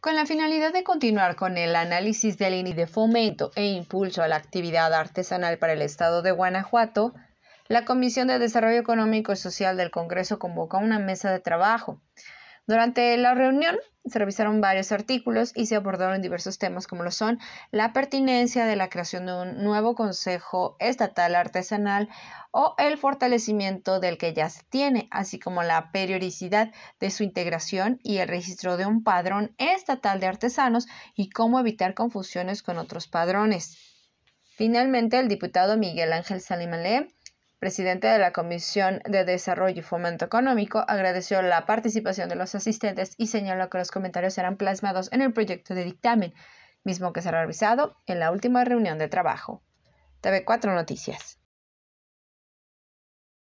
Con la finalidad de continuar con el análisis del INI de fomento e impulso a la actividad artesanal para el Estado de Guanajuato, la Comisión de Desarrollo Económico y Social del Congreso convocó una mesa de trabajo durante la reunión se revisaron varios artículos y se abordaron diversos temas como lo son la pertinencia de la creación de un nuevo Consejo Estatal Artesanal o el fortalecimiento del que ya se tiene, así como la periodicidad de su integración y el registro de un padrón estatal de artesanos y cómo evitar confusiones con otros padrones. Finalmente, el diputado Miguel Ángel Salimale presidente de la Comisión de Desarrollo y Fomento Económico, agradeció la participación de los asistentes y señaló que los comentarios serán plasmados en el proyecto de dictamen, mismo que será revisado en la última reunión de trabajo. TV4 Noticias.